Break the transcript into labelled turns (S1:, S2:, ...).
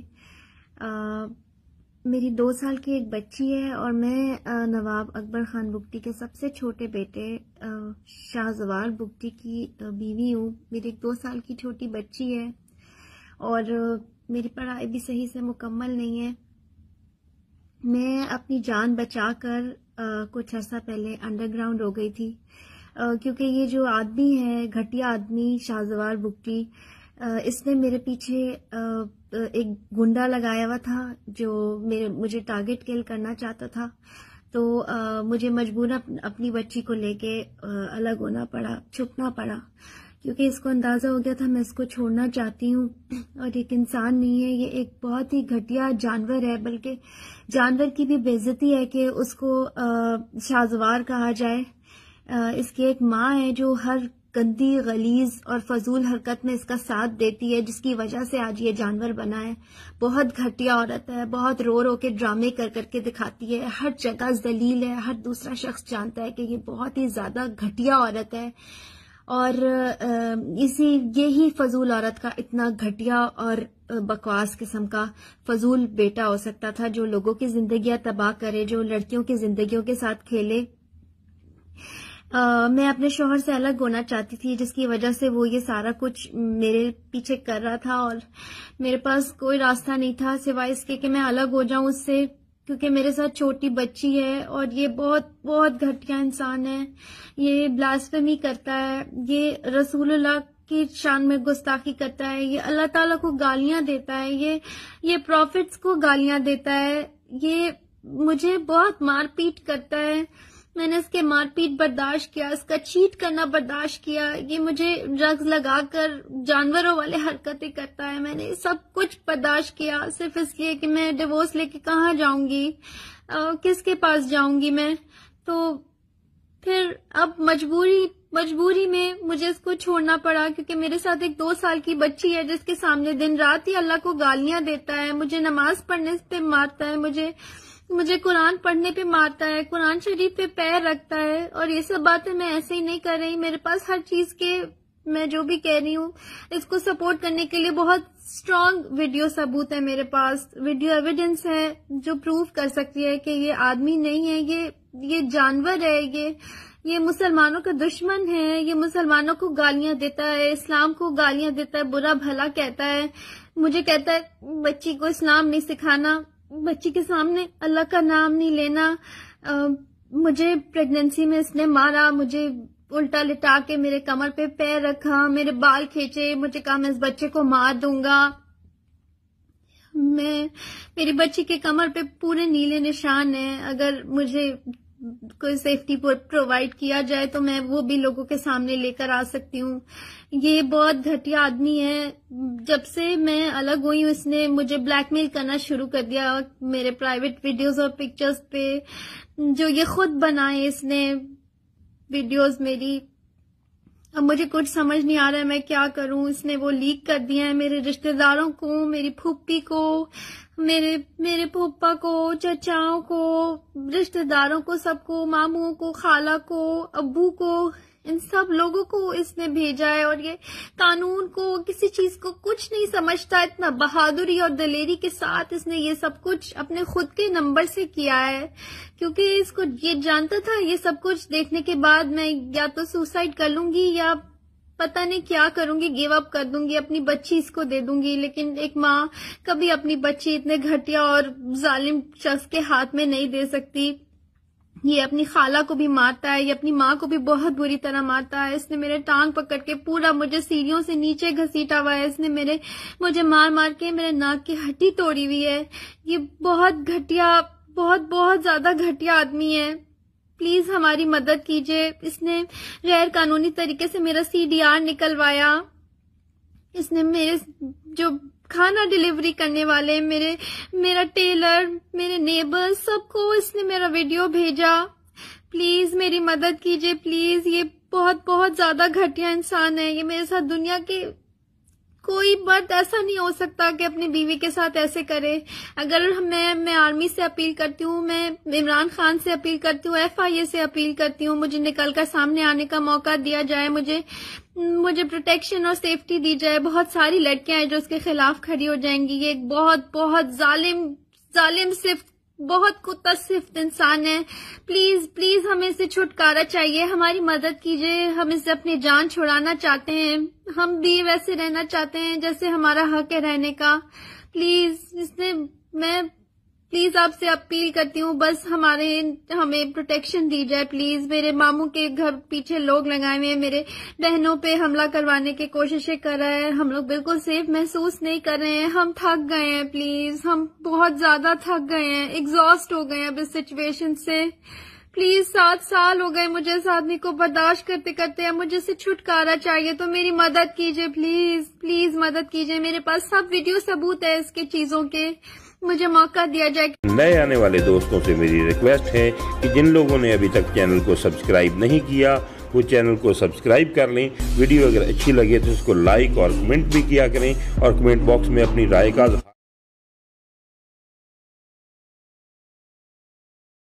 S1: आ, मेरी दो साल की एक बच्ची है और मैं नवाब अकबर खान बुगटी के सबसे छोटे बेटे शाहजवार बुगटी की बीवी हूँ मेरी एक दो साल की छोटी बच्ची है और मेरी पढ़ाई भी सही से मुकम्मल नहीं है मैं अपनी जान बचा कर कुछ अर्सा पहले अंडरग्राउंड हो गई थी क्योंकि ये जो आदमी है घटिया आदमी शाहजवार बुगटी इसने मेरे पीछे एक गुंडा लगाया हुआ था जो मेरे मुझे टारगेट किल करना चाहता था तो मुझे मजबूर अपनी बच्ची को लेके अलग होना पड़ा छुपना पड़ा क्योंकि इसको अंदाज़ा हो गया था मैं इसको छोड़ना चाहती हूँ और एक इंसान नहीं है ये एक बहुत ही घटिया जानवर है बल्कि जानवर की भी बेजती है कि उसको शाजवार कहा जाए इसकी एक माँ है जो हर गंदी गलीज और फजूल हरकत में इसका साथ देती है जिसकी वजह से आज ये जानवर बना है बहुत घटिया औरत है बहुत रो रो के ड्रामे कर करके दिखाती है हर जगह जलील है हर दूसरा शख्स जानता है कि ये बहुत ही ज्यादा घटिया औरत है और इसी यही फजूल औरत का इतना घटिया और बकवास किस्म का फजूल बेटा हो सकता था जो लोगों की जिंदगियां तबाह करे जो लड़कियों की जिंदगियों के साथ खेले आ, मैं अपने शोहर से अलग होना चाहती थी जिसकी वजह से वो ये सारा कुछ मेरे पीछे कर रहा था और मेरे पास कोई रास्ता नहीं था सिवाय इसके कि मैं अलग हो जाऊं उससे क्योंकि मेरे साथ छोटी बच्ची है और ये बहुत बहुत घटिया इंसान है ये ब्लास्फेमी करता है ये रसूलुल्लाह की शान में गुस्ताखी करता है ये अल्लाह ताला को गालियां देता है ये ये प्रॉफिट्स को गालियां देता है ये मुझे बहुत मारपीट करता है मैंने इसके मारपीट बर्दाश्त किया इसका चीट करना बर्दाश्त किया ये मुझे ड्रग्स लगाकर जानवरों वाले हरकतें करता है मैंने सब कुछ बर्दाश्त किया सिर्फ इसलिए कि मैं डिवोर्स लेके कहाँ जाऊंगी किसके पास जाऊंगी मैं तो फिर अब मजबूरी मजबूरी में मुझे इसको छोड़ना पड़ा क्योंकि मेरे साथ एक दो साल की बच्ची है जिसके सामने दिन रात ही अल्लाह को गालियां देता है मुझे नमाज पढ़ने पे मारता है मुझे मुझे कुरान पढ़ने पे मारता है कुरान शरीफ पे पैर रखता है और ये सब बातें मैं ऐसे ही नहीं कर रही मेरे पास हर चीज के मैं जो भी कह रही हूँ इसको सपोर्ट करने के लिए बहुत स्ट्रांग वीडियो सबूत है मेरे पास वीडियो एविडेंस है जो प्रूव कर सकती है कि ये आदमी नहीं है ये ये जानवर है ये ये मुसलमानों का दुश्मन है ये मुसलमानों को गालियां देता है इस्लाम को गालियां देता है बुरा भला कहता है मुझे कहता है बच्ची को इस्लाम नहीं सिखाना बच्ची के सामने अल्लाह का नाम नहीं लेना आ, मुझे प्रेगनेंसी में इसने मारा मुझे उल्टा लिटा के मेरे कमर पे पैर रखा मेरे बाल खींचे मुझे कहा मैं इस बच्चे को मार दूंगा मैं मेरी बच्ची के कमर पे पूरे नीले निशान है अगर मुझे को सेफ्टी प्रोवाइड किया जाए तो मैं वो भी लोगों के सामने लेकर आ सकती हूँ ये बहुत घटिया आदमी है जब से मैं अलग हुई हूँ इसने मुझे ब्लैकमेल करना शुरू कर दिया मेरे प्राइवेट वीडियोस और पिक्चर्स पे जो ये खुद बनाए इसने वीडियोस मेरी अब मुझे कुछ समझ नहीं आ रहा है मैं क्या करूं इसने वो लीक कर दिया है मेरे रिश्तेदारों को मेरी फूपी को मेरे मेरे पोपा को चचाओं को रिश्तेदारों को सबको मामुओं को खाला को अबू को इन सब लोगों को इसने भेजा है और ये कानून को किसी चीज को कुछ नहीं समझता इतना बहादुरी और दलेरी के साथ इसने ये सब कुछ अपने खुद के नंबर से किया है क्योंकि इसको ये जानता था ये सब कुछ देखने के बाद मैं या तो सुसाइड कर लूंगी या पता नहीं क्या करूंगी गिव अप कर दूंगी अपनी बच्ची इसको दे दूंगी लेकिन एक माँ कभी अपनी बच्ची इतने घटिया और जालिम शख्स के हाथ में नहीं दे सकती ये अपनी खाला को भी मारता है ये अपनी माँ को भी बहुत बुरी तरह मारता है इसने मेरे टांग पकड़ के पूरा मुझे सीढ़ियों से नीचे घसीटा हुआ है इसने मेरे मुझे मार मार के मेरे नाक की हड्डी तोड़ी हुई है ये बहुत घटिया बहुत बहुत ज्यादा घटिया आदमी है प्लीज हमारी मदद कीजिए इसने गैर कानूनी तरीके से मेरा सीडीआर निकलवाया इसने मेरे जो खाना डिलीवरी करने वाले मेरे मेरा टेलर मेरे नेबर सबको इसने मेरा वीडियो भेजा प्लीज मेरी मदद कीजिए प्लीज ये बहुत बहुत ज्यादा घटिया इंसान है ये मेरे साथ दुनिया के कोई मर्द ऐसा नहीं हो सकता कि अपनी बीवी के साथ ऐसे करे अगर मैं मैं आर्मी से अपील करती हूँ मैं इमरान खान से अपील करती हूँ एफ आई ए से अपील करती हूँ मुझे निकल कर सामने आने का मौका दिया जाए मुझे मुझे प्रोटेक्शन और सेफ्टी दी जाए बहुत सारी लड़कियां हैं जो उसके खिलाफ खड़ी हो जाएंगी ये एक बहुत बहुत जालिम जालिम सिर्फ बहुत मुतसिफ इंसान है प्लीज प्लीज हमें इसे छुटकारा चाहिए हमारी मदद कीजिए हम इसे अपनी जान छुड़ाना चाहते हैं हम भी वैसे रहना चाहते हैं जैसे हमारा हक है रहने का प्लीज इसने मैं प्लीज आपसे अपील करती हूँ बस हमारे हमें प्रोटेक्शन दी जाए प्लीज मेरे मामू के घर पीछे लोग लगाए हुए हैं मेरे बहनों पे हमला करवाने की कोशिशें कर रहे है हम लोग बिल्कुल सेफ महसूस नहीं कर रहे हैं हम थक गए हैं प्लीज हम बहुत ज्यादा थक गए हैं एग्जॉस्ट हो गए हैं अब इस सिचुएशन से प्लीज सात साल हो गए मुझे इस आदमी को बर्दाश्त करते करते अब मुझे इसे छुटकारा चाहिए तो मेरी मदद कीजिए प्लीज प्लीज मदद कीजिए मेरे पास सब वीडियो सबूत है इसके चीजों के मुझे मौका दिया जाए नए आने वाले दोस्तों से मेरी रिक्वेस्ट है कि जिन लोगों ने अभी तक चैनल को सब्सक्राइब नहीं किया वो चैनल को सब्सक्राइब कर लें वीडियो अगर अच्छी लगे तो उसको लाइक और कमेंट भी किया करें और कमेंट बॉक्स में अपनी राय का